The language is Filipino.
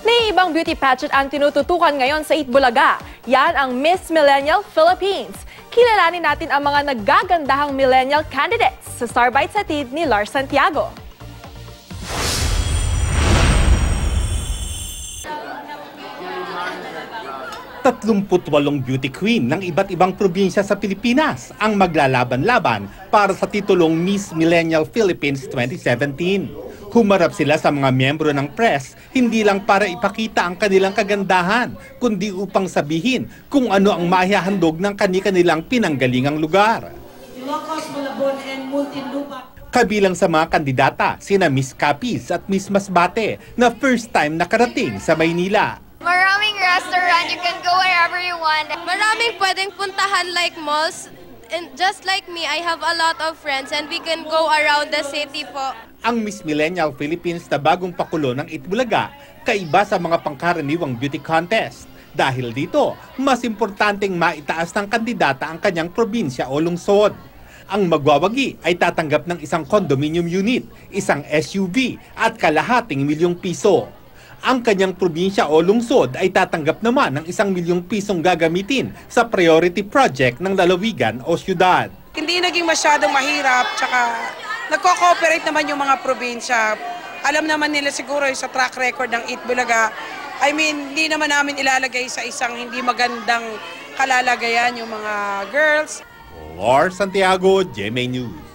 Naiibang beauty pageant ang tinututukan ngayon sa Itbulaga. Yan ang Miss Millennial Philippines. Kilalanin natin ang mga naggagandahang millennial candidates sa Star Bites Atid ni Lars Santiago. Tatlumputwalong beauty queen ng iba't ibang probinsya sa Pilipinas ang maglalaban-laban para sa titulong Miss Millennial Philippines 2017. Humarap sila sa mga miyembro ng press hindi lang para ipakita ang kanilang kagandahan, kundi upang sabihin kung ano ang maihahandog ng kani-kanilang pinanggalingang lugar. Kabilang sa mga kandidata, sina Miss Capiz at Miss Masbate na first time nakarating sa Maynila. Maraming restaurant, you can go wherever you want. Maraming pwedeng puntahan like malls, and just like me, I have a lot of friends and we can go around the city po. Ang Miss Millennial Philippines na bagong pakulo ng Itbulaga, kaiba sa mga pangkaraniwang beauty contest. Dahil dito, mas importanteng maitaas ng kandidata ang kanyang probinsya o lungsod. Ang magwawagi ay tatanggap ng isang condominium unit, isang SUV at kalahating milyong piso ang kanyang probinsya o lungsod ay tatanggap naman ng isang milyong pisong gagamitin sa priority project ng lalawigan o siyudad. Hindi naging masyadong mahirap tsaka nagko-cooperate naman yung mga probinsya. Alam naman nila siguro sa track record ng Eat Bulaga. I mean, hindi naman namin ilalagay sa isang hindi magandang kalalagayan yung mga girls. Lars Santiago, GMA News.